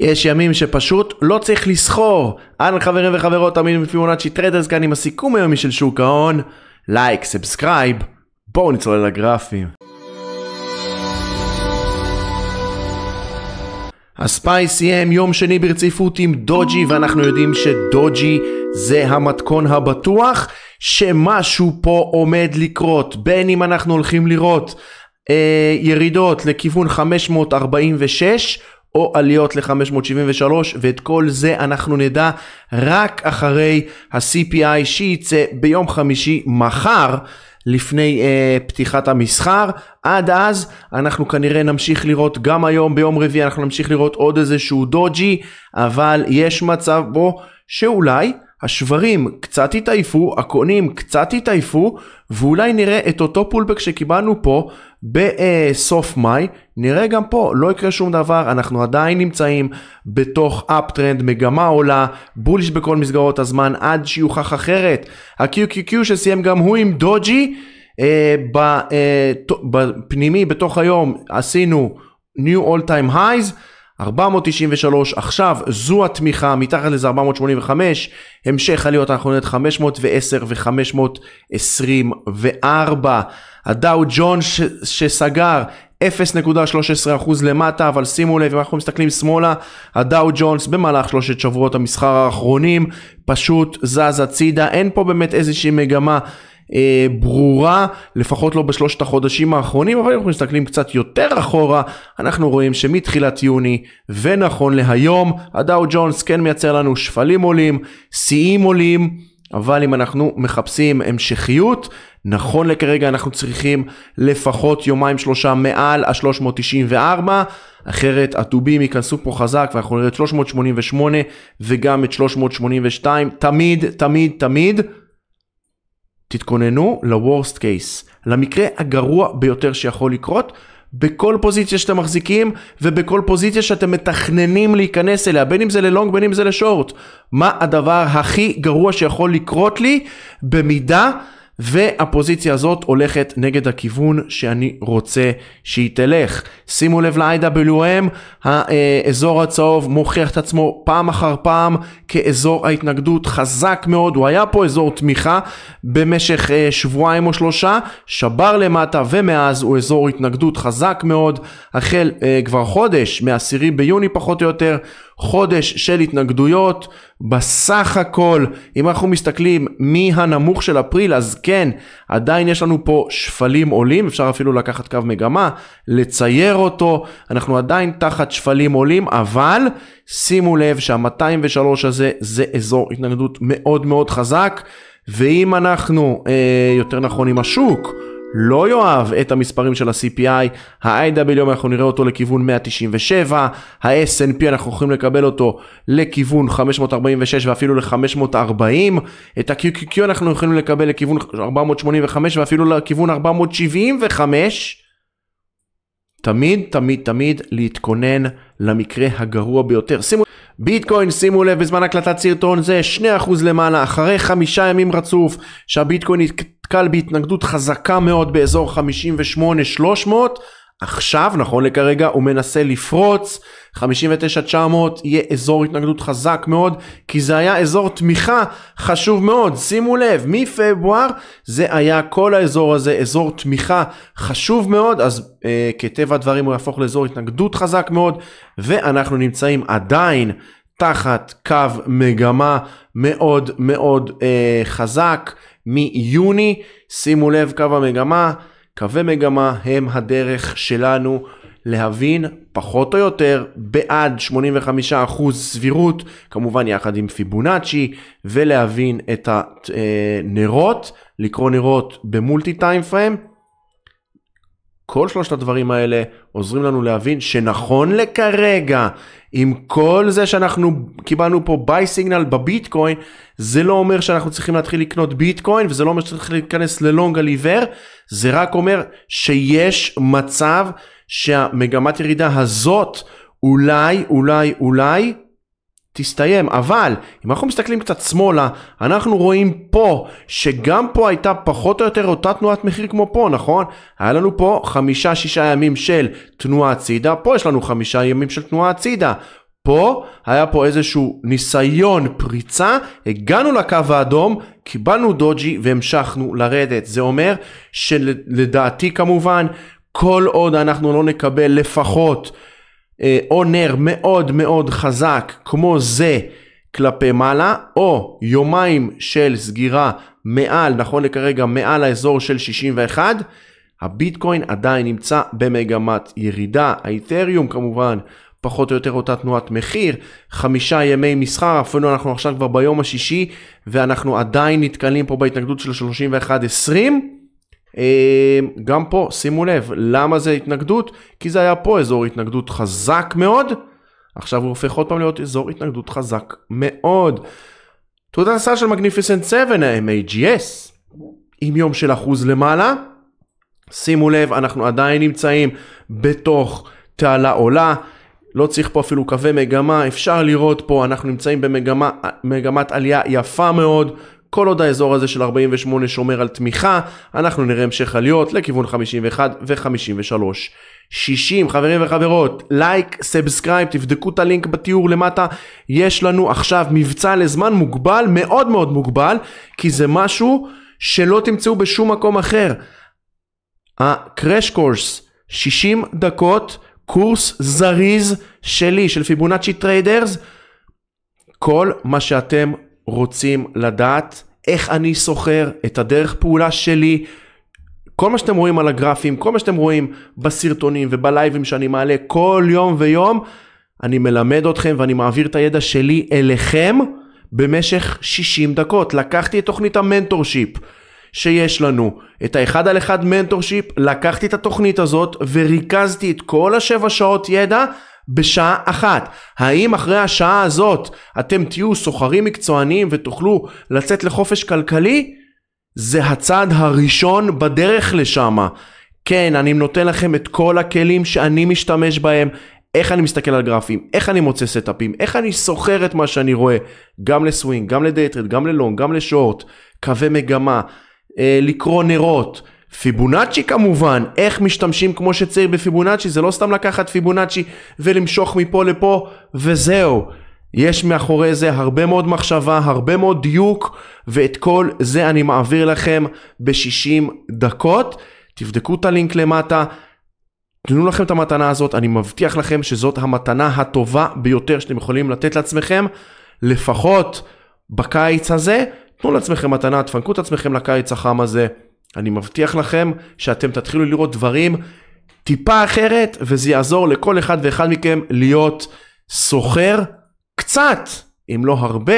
יש ימים שפשוט לא צריך לסחור. אהלן חברים וחברות, אמין מפימונצ'י טרדרס כאן עם הסיכום היומי של שוק ההון. לייק, סאבסקרייב, בואו נצלול לגרפים. הספייס סיים יום שני ברציפות עם דוג'י ואנחנו יודעים שדוג'י זה המתכון הבטוח שמשהו פה עומד לקרות בין אם אנחנו הולכים לראות אה, ירידות לכיוון 546 או עליות ל-573 ואת כל זה אנחנו נדע רק אחרי ה-CPI שייצא ביום חמישי מחר לפני אה, פתיחת המסחר. עד אז אנחנו כנראה נמשיך לראות גם היום ביום רביעי אנחנו נמשיך לראות עוד איזה שהוא דוג'י אבל יש מצב בו שאולי השברים קצת התעייפו, הקונים קצת התעייפו, ואולי נראה את אותו פולבק שקיבלנו פה בסוף מאי, נראה גם פה, לא יקרה שום דבר, אנחנו עדיין נמצאים בתוך אפטרנד, מגמה עולה, בוליש בכל מסגרות הזמן, עד שיוכח אחרת. ה-QQQ שסיים גם הוא עם דוג'י, אה, אה, בפנימי בתוך היום עשינו New All Time Highs, 493, עכשיו זו התמיכה, מתחת לזה 485, המשך עליות אנחנו נראה את 510 ו-524. הדאו ג'ון ש- שסגר 0.13% למטה, אבל שימו לב, אם אנחנו מסתכלים שמאלה, הדאו ג'ונס במהלך שלושת שבועות המסחר האחרונים פשוט זז הצידה, אין פה באמת איזושהי מגמה אה, ברורה, לפחות לא בשלושת החודשים האחרונים, אבל אם אנחנו מסתכלים קצת יותר אחורה, אנחנו רואים שמתחילת יוני ונכון להיום, הדאו ג'ונס כן מייצר לנו שפלים עולים, שיאים עולים. אבל אם אנחנו מחפשים המשכיות, נכון לכרגע אנחנו צריכים לפחות יומיים שלושה מעל ה-394, אחרת הטובים ייכנסו פה חזק ואנחנו נראה את 388 וגם את 382, תמיד, תמיד, תמיד. תתכוננו ל-Worst Case, למקרה הגרוע ביותר שיכול לקרות בכל פוזיציה שאתם מחזיקים ובכל פוזיציה שאתם מתכננים להיכנס אליה, בין אם זה ללונג בין אם זה לשורט. מה הדבר הכי גרוע שיכול לקרות לי במידה והפוזיציה הזאת הולכת נגד הכיוון שאני רוצה שהיא תלך. שימו לב ל-IWM, האזור הצהוב מוכיח את עצמו פעם אחר פעם כאזור ההתנגדות חזק מאוד, הוא היה פה אזור תמיכה במשך אה, שבועיים או שלושה, שבר למטה ומאז הוא אזור התנגדות חזק מאוד, החל אה, כבר חודש, מ-10 ביוני פחות או יותר, חודש של התנגדויות. בסך הכל, אם אנחנו מסתכלים מהנמוך של אפריל, אז כן, עדיין יש לנו פה שפלים עולים, אפשר אפילו לקחת קו מגמה, לצייר אותו, אנחנו עדיין תחת שפלים עולים, אבל שימו לב שה-203 הזה זה אזור התנגדות מאוד מאוד חזק, ואם אנחנו, אה, יותר נכון עם השוק, לא יאהב את המספרים של ה-CPI, ה-IW אנחנו נראה אותו לכיוון 197, ה snp אנחנו יכולים לקבל אותו לכיוון 546 ואפילו ל-540, את ה-QQQ אנחנו יכולים לקבל לכיוון 485 ואפילו לכיוון 475. תמיד, תמיד, תמיד להתכונן למקרה הגרוע ביותר. שימו... ביטקוין, שימו לב, בזמן הקלטת סרטון זה 2% למעלה, אחרי חמישה ימים רצוף שהביטקוין נתקל בהתנגדות חזקה מאוד באזור 58-300 עכשיו נכון לכרגע הוא מנסה לפרוץ 59-900 יהיה אזור התנגדות חזק מאוד כי זה היה אזור תמיכה חשוב מאוד שימו לב מפברואר זה היה כל האזור הזה אזור תמיכה חשוב מאוד אז אה, כטבע הדברים הוא יהפוך לאזור התנגדות חזק מאוד ואנחנו נמצאים עדיין תחת קו מגמה מאוד מאוד אה, חזק מיוני. שימו לב, קו המגמה, קווי מגמה הם הדרך שלנו להבין פחות או יותר בעד 85% סבירות, כמובן יחד עם פיבונאצ'י, ולהבין את הנרות, אה, לקרוא נרות במולטי טיים פריים, כל שלושת הדברים האלה עוזרים לנו להבין שנכון לכרגע, עם כל זה שאנחנו קיבלנו פה ביי סיגנל בביטקוין, זה לא אומר שאנחנו צריכים להתחיל לקנות ביטקוין, וזה לא אומר שצריך להיכנס ללונג על עיוור, זה רק אומר שיש מצב שהמגמת ירידה הזאת אולי, אולי, אולי, תסתיים, אבל אם אנחנו מסתכלים קצת שמאלה, אנחנו רואים פה שגם פה הייתה פחות או יותר אותה תנועת מחיר כמו פה, נכון? היה לנו פה חמישה שישה ימים של תנועה הצידה, פה יש לנו חמישה ימים של תנועה הצידה. פה היה פה איזשהו ניסיון פריצה, הגענו לקו האדום, קיבלנו דוג'י והמשכנו לרדת. זה אומר שלדעתי של, כמובן, כל עוד אנחנו לא נקבל לפחות אה, או נר מאוד מאוד חזק כמו זה כלפי מעלה, או יומיים של סגירה מעל, נכון לכרגע, מעל האזור של 61, הביטקוין עדיין נמצא במגמת ירידה. האיתריום כמובן, פחות או יותר אותה תנועת מחיר, חמישה ימי מסחר, אפילו אנחנו עכשיו כבר ביום השישי, ואנחנו עדיין נתקלים פה בהתנגדות של 31.20. אמ, גם פה, שימו לב, למה זה התנגדות? כי זה היה פה אזור התנגדות חזק מאוד, עכשיו הוא הופך עוד פעם להיות אזור התנגדות חזק מאוד. תעודת הסל של מגניפיסנט 7, ה-MAGS, עם יום של אחוז למעלה. שימו לב, אנחנו עדיין נמצאים בתוך תעלה עולה. לא צריך פה אפילו קווי מגמה, אפשר לראות פה, אנחנו נמצאים במגמת עלייה יפה מאוד, כל עוד האזור הזה של 48 שומר על תמיכה, אנחנו נראה המשך עליות לכיוון 51 ו-53. 60 חברים וחברות לייק סאבסקרייב תבדקו את הלינק בתיאור למטה יש לנו עכשיו מבצע לזמן מוגבל מאוד מאוד מוגבל כי זה משהו שלא תמצאו בשום מקום אחר. הקראש קורס 60 דקות קורס זריז שלי של פיבונאצ'י טריידרס כל מה שאתם רוצים לדעת איך אני סוחר, את הדרך פעולה שלי. כל מה שאתם רואים על הגרפים, כל מה שאתם רואים בסרטונים ובלייבים שאני מעלה כל יום ויום, אני מלמד אתכם ואני מעביר את הידע שלי אליכם במשך 60 דקות. לקחתי את תוכנית המנטורשיפ שיש לנו, את האחד על אחד מנטורשיפ, לקחתי את התוכנית הזאת וריכזתי את כל השבע שעות ידע בשעה אחת. האם אחרי השעה הזאת אתם תהיו סוחרים מקצוענים ותוכלו לצאת לחופש כלכלי? זה הצעד הראשון בדרך לשם. כן, אני נותן לכם את כל הכלים שאני משתמש בהם, איך אני מסתכל על גרפים, איך אני מוצא סטאפים, איך אני סוחר את מה שאני רואה, גם לסווינג, גם לדייטרד, גם ללונג, גם לשורט, קווי מגמה, אה, לקרוא נרות. פיבונאצ'י כמובן, איך משתמשים כמו שצריך בפיבונאצ'י, זה לא סתם לקחת פיבונאצ'י ולמשוך מפה לפה וזהו. יש מאחורי זה הרבה מאוד מחשבה, הרבה מאוד דיוק, ואת כל זה אני מעביר לכם ב-60 דקות. תבדקו את הלינק למטה, תנו לכם את המתנה הזאת, אני מבטיח לכם שזאת המתנה הטובה ביותר שאתם יכולים לתת לעצמכם, לפחות בקיץ הזה. תנו לעצמכם מתנה, תפנקו את עצמכם לקיץ החם הזה. אני מבטיח לכם שאתם תתחילו לראות דברים טיפה אחרת, וזה יעזור לכל אחד ואחד מכם להיות סוחר קצת, אם לא הרבה,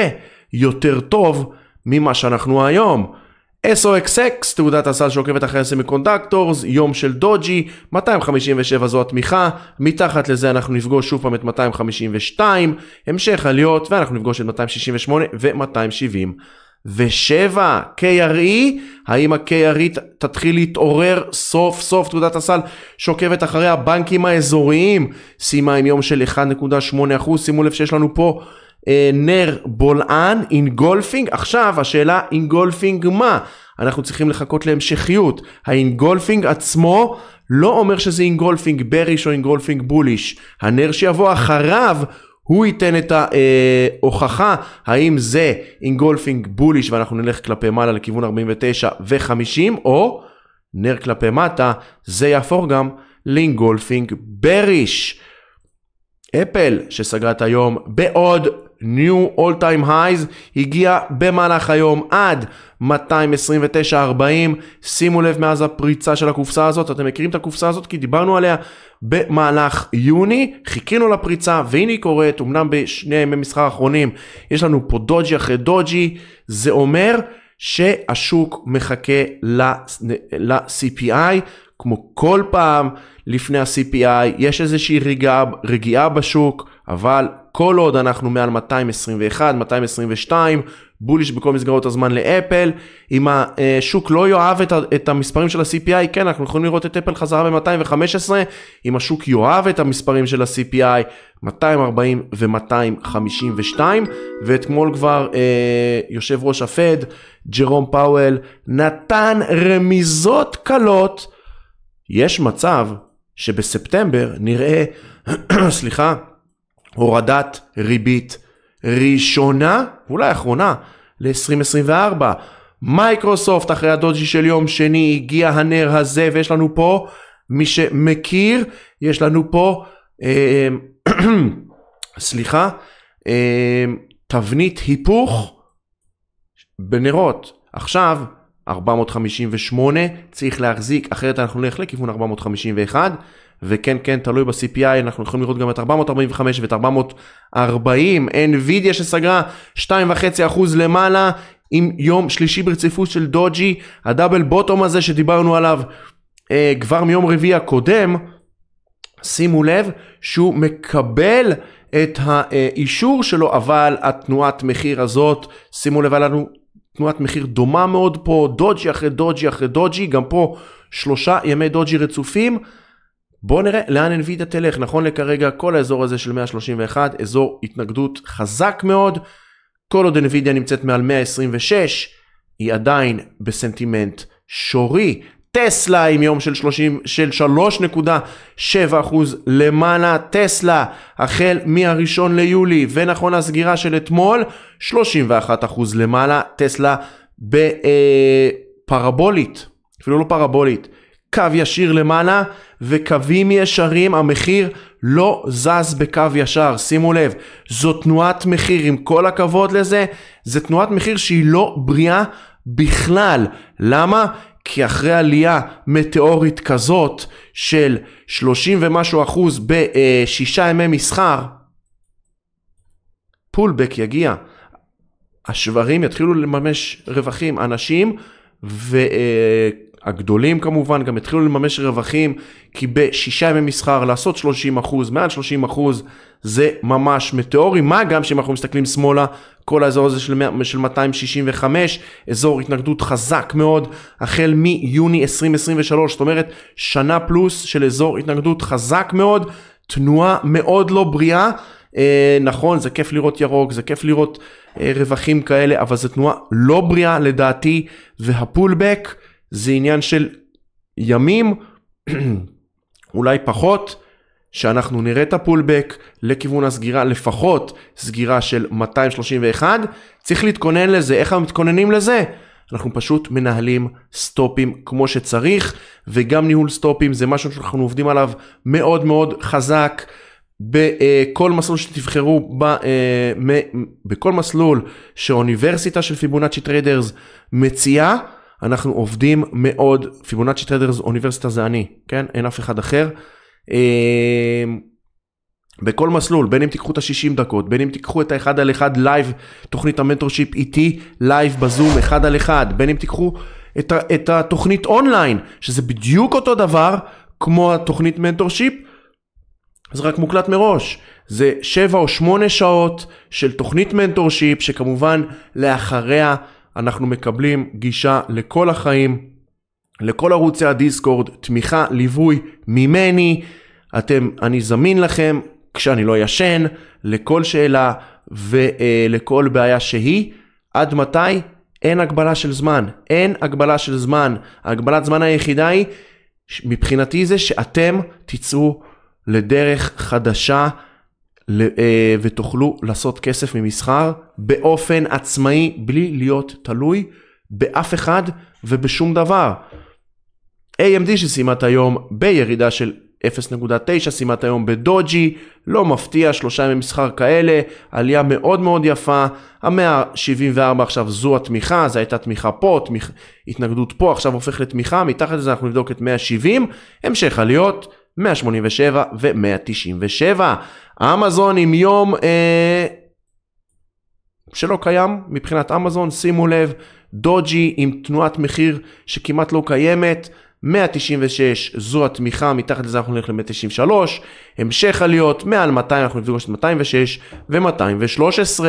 יותר טוב ממה שאנחנו היום. SOXX, תעודת הסל שעוקבת אחרי הסמיקונדקטורס, יום של דוג'י, 257 זו התמיכה, מתחת לזה אנחנו נפגוש שוב פעם את 252, המשך עליות, ואנחנו נפגוש את 268 ו-270. ושבע, KRE, האם ה-KRE תתחיל להתעורר סוף סוף תעודת הסל שעוקבת אחרי הבנקים האזוריים, סיימה עם יום של 1.8%, שימו לב שיש לנו פה אה, נר בולען, אינגולפינג, עכשיו השאלה אינגולפינג מה? אנחנו צריכים לחכות להמשכיות, האינגולפינג עצמו לא אומר שזה אינגולפינג בריש או אינגולפינג בוליש, הנר שיבוא אחריו הוא ייתן את ההוכחה האם זה אינגולפינג בוליש ואנחנו נלך כלפי מעלה לכיוון 49 ו-50 או נר כלפי מטה זה יהפוך גם לאינגולפינג בריש. אפל שסגרת היום בעוד New All Time Highs הגיע במהלך היום עד 229.40 שימו לב מאז הפריצה של הקופסה הזאת אתם מכירים את הקופסה הזאת כי דיברנו עליה במהלך יוני חיכינו לפריצה והנה היא קורית אמנם בשני ימי מסחר האחרונים יש לנו פה דוג'י אחרי דוג'י זה אומר שהשוק מחכה ל-CPI כמו כל פעם לפני ה-CPI יש איזושהי רגיעה, רגיעה בשוק אבל כל עוד אנחנו מעל 221, 222, בוליש בכל מסגרות הזמן לאפל, אם השוק לא יאהב את, את המספרים של ה-CPI, כן, אנחנו יכולים לראות את אפל חזרה ב-215, אם השוק יאהב את המספרים של ה-CPI, 240 ו-252, ואתמול כבר אה, יושב ראש הפד, ג'רום פאוול, נתן רמיזות קלות, יש מצב שבספטמבר נראה, סליחה, הורדת ריבית ראשונה, אולי אחרונה, ל-2024. מייקרוסופט אחרי הדודג'י של יום שני הגיע הנר הזה ויש לנו פה, מי שמכיר, יש לנו פה, אה, סליחה, אה, תבנית היפוך בנרות. עכשיו 458 צריך להחזיק אחרת אנחנו נלך לכיוון 451 וכן כן תלוי ב-CPI אנחנו יכולים לראות גם את 445 ואת 440 NVIDIA שסגרה 2.5% למעלה עם יום שלישי ברציפות של דוג'י הדאבל בוטום הזה שדיברנו עליו אה, כבר מיום רביעי הקודם שימו לב שהוא מקבל את האישור שלו אבל התנועת מחיר הזאת שימו לב עלינו תנועת מחיר דומה מאוד פה דוג'י אחרי דוג'י אחרי דוג'י גם פה שלושה ימי דוג'י רצופים בואו נראה לאן NVIDIA תלך. נכון לכרגע כל האזור הזה של 131, אזור התנגדות חזק מאוד. כל עוד NVIDIA נמצאת מעל 126, היא עדיין בסנטימנט שורי. טסלה עם יום של, 30, של 3.7% למעלה, טסלה החל מהראשון ליולי ונכון הסגירה של אתמול, 31% למעלה, טסלה בפרבולית, אפילו לא פרבולית, קו ישיר למעלה וקווים ישרים המחיר לא זז בקו ישר שימו לב זו תנועת מחיר עם כל הכבוד לזה זה תנועת מחיר שהיא לא בריאה בכלל למה? כי אחרי עלייה מטאורית כזאת של 30 ומשהו אחוז בשישה ימי מסחר פולבק יגיע השברים יתחילו לממש רווחים אנשים ו... אה, הגדולים כמובן גם התחילו לממש רווחים, כי בשישה ימי מסחר לעשות 30 אחוז, מעל 30 אחוז, זה ממש מטאורי, מה גם שאם אנחנו מסתכלים שמאלה, כל האזור הזה של, של 265, אזור התנגדות חזק מאוד, החל מיוני 2023, זאת אומרת שנה פלוס של אזור התנגדות חזק מאוד, תנועה מאוד לא בריאה. Uh, נכון, זה כיף לראות ירוק, זה כיף לראות uh, רווחים כאלה, אבל זו תנועה לא בריאה לדעתי, והפולבק זה עניין של ימים, אולי פחות, שאנחנו נראה את הפולבק לכיוון הסגירה, לפחות סגירה של 231, צריך להתכונן לזה, איך אנחנו מתכוננים לזה? אנחנו פשוט מנהלים סטופים כמו שצריך, וגם ניהול סטופים זה משהו שאנחנו עובדים עליו מאוד מאוד חזק. אה, אה, בכל מסלול שתבחרו, בכל מסלול שאוניברסיטה של פיבונאצ'י טריידרס מציעה, אנחנו עובדים מאוד, פיבונאצ'י טרדרס אוניברסיטה זה אני, כן? אין אף אחד אחר. אמ, בכל מסלול, בין אם תיקחו את ה-60 דקות, בין אם תיקחו את האחד על אחד לייב, תוכנית המנטורשיפ איתי, לייב בזום, אחד על אחד, בין אם תיקחו את, ה- את התוכנית אונליין, שזה בדיוק אותו דבר כמו התוכנית מנטורשיפ, זה רק מוקלט מראש. זה 7 או 8 שעות של תוכנית מנטורשיפ, שכמובן לאחריה אנחנו מקבלים גישה לכל החיים, לכל ערוצי הדיסקורד, תמיכה, ליווי ממני. אתם, אני זמין לכם כשאני לא ישן, לכל שאלה ולכל אה, בעיה שהיא. עד מתי? אין הגבלה של זמן. אין הגבלה של זמן. הגבלת זמן היחידה היא, מבחינתי זה שאתם תצאו לדרך חדשה. אה, ותוכלו לעשות כסף ממסחר באופן עצמאי, בלי להיות תלוי באף אחד ובשום דבר. AMD שסיימה את היום בירידה של 0.9, סיימה את היום בדוג'י, לא מפתיע, שלושה ימי מסחר כאלה, עלייה מאוד מאוד יפה, המאה ה-74 עכשיו זו התמיכה, זו הייתה תמיכה פה, תמיכ... התנגדות פה, עכשיו הופך לתמיכה, מתחת לזה אנחנו נבדוק את 170, המשך עליות, 187 ו-197. אמזון עם יום אה, שלא קיים מבחינת אמזון, שימו לב, דוג'י עם תנועת מחיר שכמעט לא קיימת. 196 זו התמיכה, מתחת לזה אנחנו נלך ל-193, המשך עליות, מעל 200 אנחנו נפגוש את 206 ו-213.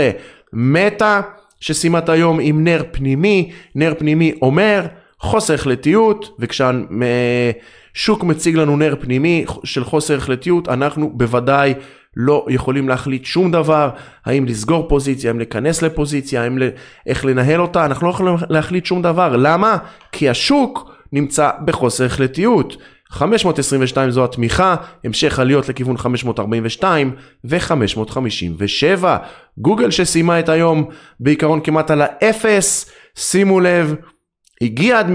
מטא שסיימה את היום עם נר פנימי, נר פנימי אומר חוסר החלטיות, וכשאני... אה, שוק מציג לנו נר פנימי של חוסר החלטיות, אנחנו בוודאי לא יכולים להחליט שום דבר, האם לסגור פוזיציה, האם להיכנס לפוזיציה, האם ל... איך לנהל אותה, אנחנו לא יכולים להחליט שום דבר. למה? כי השוק נמצא בחוסר החלטיות. 522 זו התמיכה, המשך עליות לכיוון 542 ו-557. גוגל שסיימה את היום בעיקרון כמעט על האפס, שימו לב, הגיע עד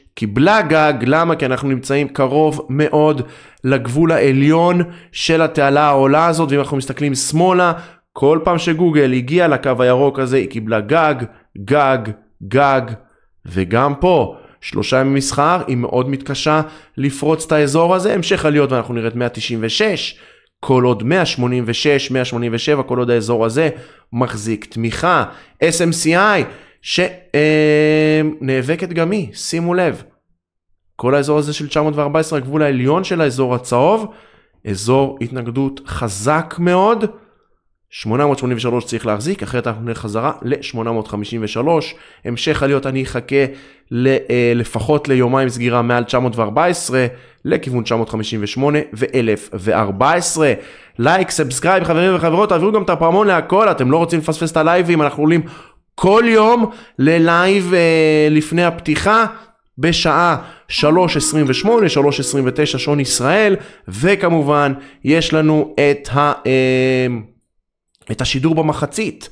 191.36, קיבלה גג, למה? כי אנחנו נמצאים קרוב מאוד לגבול העליון של התעלה העולה הזאת, ואם אנחנו מסתכלים שמאלה, כל פעם שגוגל הגיע לקו הירוק הזה, היא קיבלה גג, גג, גג, וגם פה. שלושה ימים מסחר, היא מאוד מתקשה לפרוץ את האזור הזה, המשך עליות ואנחנו נראה את 196, כל עוד 186, 187, כל עוד האזור הזה מחזיק תמיכה. SMCI, שנאבקת אמ, גם היא, שימו לב. כל האזור הזה של 914, הגבול העליון של האזור הצהוב, אזור התנגדות חזק מאוד. 883 צריך להחזיק, אחרת אנחנו נלך חזרה ל-853. המשך עליות אני אחכה ל, אה, לפחות ליומיים סגירה מעל 914 לכיוון 958 ו-1014. לייק, סאבסקרייב, חברים וחברות, תעבירו גם את הפעמון להכל, אתם לא רוצים לפספס את הלייבים, אנחנו עולים כל יום ללייב אה, לפני הפתיחה בשעה 3.28, 3.29 שעון ישראל, וכמובן יש לנו את, ה, אה, את השידור במחצית.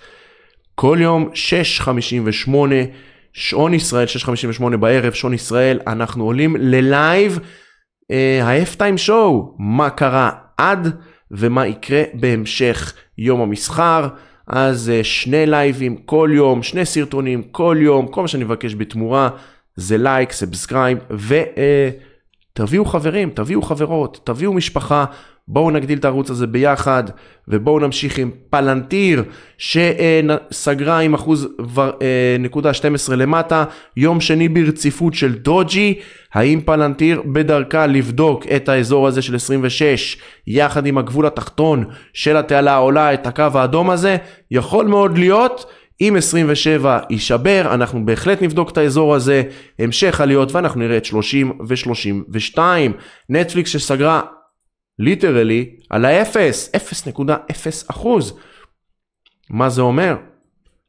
כל יום 6.58 שעון ישראל, 6.58 בערב שעון ישראל, אנחנו עולים ללייב אה, האפטיים שואו, מה קרה עד ומה יקרה בהמשך יום המסחר. אז אה, שני לייבים כל יום, שני סרטונים כל יום, כל מה שאני מבקש בתמורה זה לייק, סאבסקרייב, ותביאו אה, uh, חברים, תביאו חברות, תביאו משפחה, בואו נגדיל את הערוץ הזה ביחד, ובואו נמשיך עם פלנטיר, שסגרה עם אחוז אה, נקודה 12 למטה, יום שני ברציפות של דוג'י. האם פלנטיר בדרכה לבדוק את האזור הזה של 26 יחד עם הגבול התחתון של התעלה העולה את הקו האדום הזה? יכול מאוד להיות. אם 27 יישבר, אנחנו בהחלט נבדוק את האזור הזה, המשך עליות ואנחנו נראה את 30 ו-32. נטפליקס שסגרה ליטרלי על האפס, 0.0 אחוז. מה זה אומר?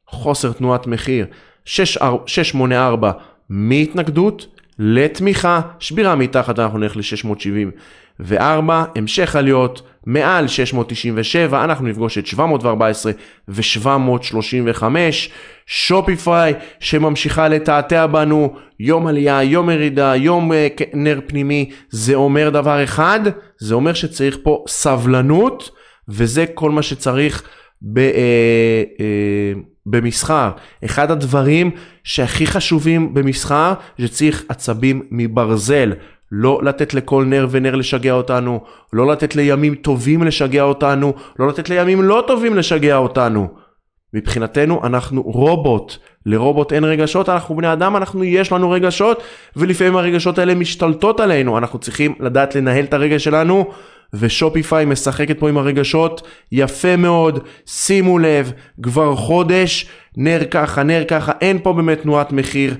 חוסר תנועת מחיר. 684 מהתנגדות, לתמיכה, שבירה מתחת אנחנו נלך ל-674, המשך עליות מעל 697, אנחנו נפגוש את 714 ו-735, שופיפיי שממשיכה לתעתע בנו, יום עלייה, יום ירידה, יום uh, אה, נר פנימי, זה אומר דבר אחד, זה אומר שצריך פה סבלנות, וזה כל מה שצריך ב... Uh, uh, במסחר. אחד הדברים שהכי חשובים במסחר שצריך עצבים מברזל. לא לתת לכל נר ונר לשגע אותנו, לא לתת לימים טובים לשגע אותנו, לא לתת לימים לא טובים לשגע אותנו. מבחינתנו אנחנו רובוט, לרובוט אין רגשות, אנחנו בני אדם, אנחנו יש לנו רגשות, ולפעמים הרגשות האלה משתלטות עלינו, אנחנו צריכים לדעת לנהל את הרגש שלנו ושופיפיי משחקת פה עם הרגשות יפה מאוד, שימו לב, כבר חודש, נר ככה, נר ככה, אין פה באמת תנועת מחיר.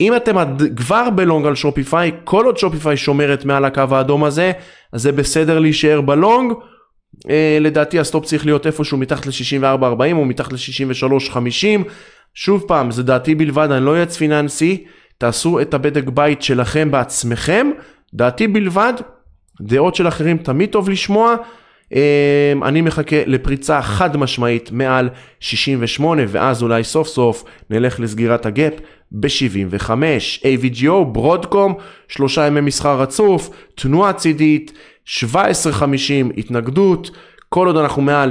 אם אתם כבר בלונג על שופיפיי, כל עוד שופיפיי שומרת מעל הקו האדום הזה, אז זה בסדר להישאר בלונג. אה, לדעתי הסטופ צריך להיות איפשהו מתחת ל 64 40 או מתחת ל 63 50 שוב פעם, זה דעתי בלבד, אני לא יועץ פיננסי, תעשו את הבדק בית שלכם בעצמכם. דעתי בלבד, דעות של אחרים תמיד טוב לשמוע. אמ, אני מחכה לפריצה חד משמעית מעל 68 ואז אולי סוף סוף נלך לסגירת הגאפ ב-75. AVGO, ברודקום, שלושה ימי מסחר רצוף, תנועה צידית, 17.50 התנגדות. כל עוד אנחנו מעל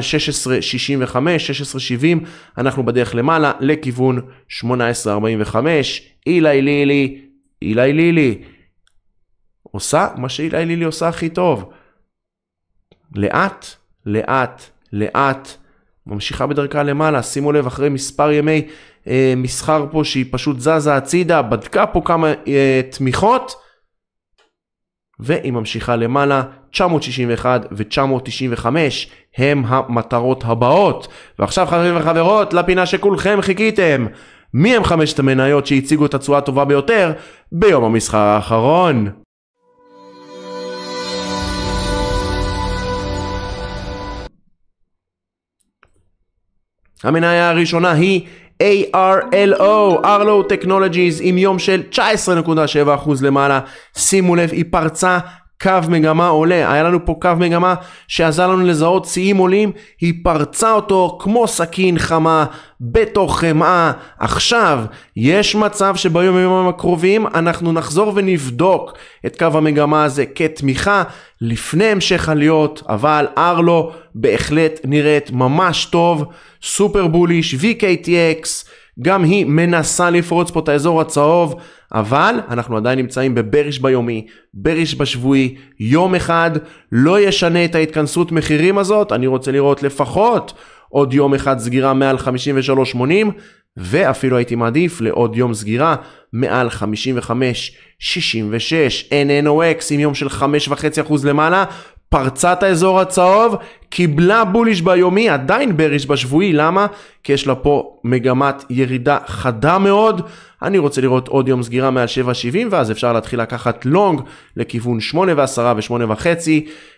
16.65, 16.70, אנחנו בדרך למעלה לכיוון 18.45. אילי לילי, אילי לילי. עושה מה שהילה לילי עושה הכי טוב. לאט, לאט, לאט, ממשיכה בדרכה למעלה, שימו לב, אחרי מספר ימי אה, מסחר פה שהיא פשוט זזה הצידה, בדקה פה כמה אה, תמיכות, והיא ממשיכה למעלה, 961 ו-995 הם המטרות הבאות. ועכשיו חברים וחברות, לפינה שכולכם חיכיתם. מי הם חמשת המניות שהציגו את התשואה הטובה ביותר ביום המסחר האחרון? המניה הראשונה היא ARLO, Arlo Technologies עם יום של 19.7% למעלה, שימו לב, היא פרצה קו מגמה עולה, היה לנו פה קו מגמה שעזר לנו לזהות שיאים עולים, היא פרצה אותו כמו סכין חמה בתוך חמאה. עכשיו, יש מצב שביומים הקרובים אנחנו נחזור ונבדוק את קו המגמה הזה כתמיכה לפני המשך עליות, אבל ארלו בהחלט נראית ממש טוב, סופר בוליש, VKTX, גם היא מנסה לפרוץ פה את האזור הצהוב, אבל אנחנו עדיין נמצאים בבריש ביומי, בריש בשבועי, יום אחד, לא ישנה את ההתכנסות מחירים הזאת, אני רוצה לראות לפחות עוד יום אחד סגירה מעל 53.80, ואפילו הייתי מעדיף לעוד יום סגירה מעל 55, 66, NNOX עם יום של 5.5% למעלה פרצה את האזור הצהוב, קיבלה בוליש ביומי, עדיין בריש בשבועי, למה? כי יש לה פה מגמת ירידה חדה מאוד. אני רוצה לראות עוד יום סגירה מעל 7.70 ואז אפשר להתחיל לקחת לונג לכיוון 8.10 ו 85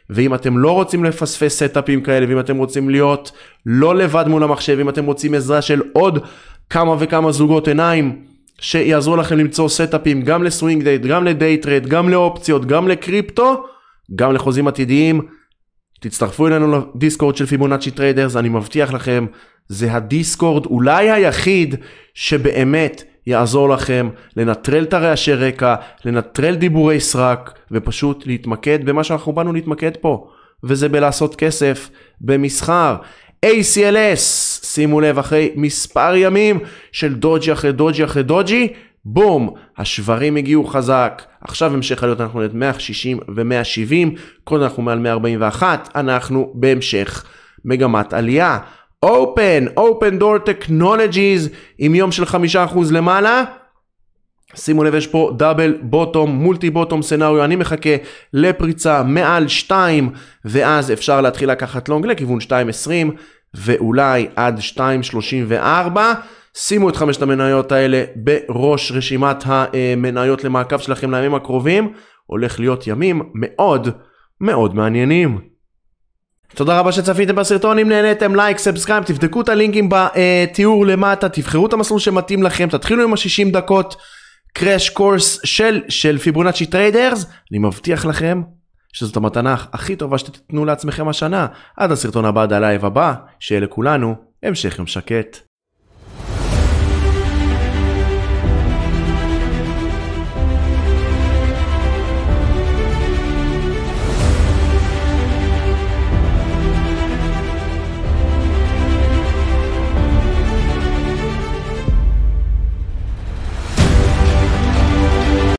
ואם אתם לא רוצים לפספס סטאפים כאלה, ואם אתם רוצים להיות לא לבד מול המחשב, אם אתם רוצים עזרה של עוד כמה וכמה זוגות עיניים, שיעזרו לכם למצוא סטאפים גם לסווינג דייט, גם לדייט רייט, גם לאופציות, גם לקריפטו, גם לחוזים עתידיים. תצטרפו אלינו לדיסקורד של פיבונאצ'י טריידרס, אני מבטיח לכם, זה הדיסקורד אולי היחיד שבאמת יעזור לכם לנטרל את הרעשי רקע, לנטרל דיבורי סרק, ופשוט להתמקד במה שאנחנו באנו להתמקד פה, וזה בלעשות כסף במסחר. ACLS, שימו לב, אחרי מספר ימים של דוג'י אחרי דוג'י אחרי דוג'י, בום, השברים הגיעו חזק, עכשיו המשך עליות אנחנו נהיה 160 ו-170, קודם אנחנו מעל 141, אנחנו בהמשך מגמת עלייה. Open, Open Door Technologies, עם יום של 5% למעלה. שימו לב יש פה דאבל בוטום, מולטי בוטום סנאריו, אני מחכה לפריצה מעל 2 ואז אפשר להתחיל לקחת לונג לכיוון 2.20 ואולי עד 2.34 שימו את חמשת המניות האלה בראש רשימת המניות למעקב שלכם לימים הקרובים. הולך להיות ימים מאוד מאוד מעניינים. תודה רבה שצפיתם בסרטון, אם נהניתם לייק, סאבסקריים, תבדקו את הלינקים בתיאור למטה, תבחרו את המסלול שמתאים לכם, תתחילו עם ה-60 דקות קראש קורס של, של פיבונאצ'י טריידרס, אני מבטיח לכם שזאת המתנה הכי טובה שתיתנו לעצמכם השנה. עד הסרטון הבא, עד הלייב הבא, שיהיה לכולנו המשך יום שקט.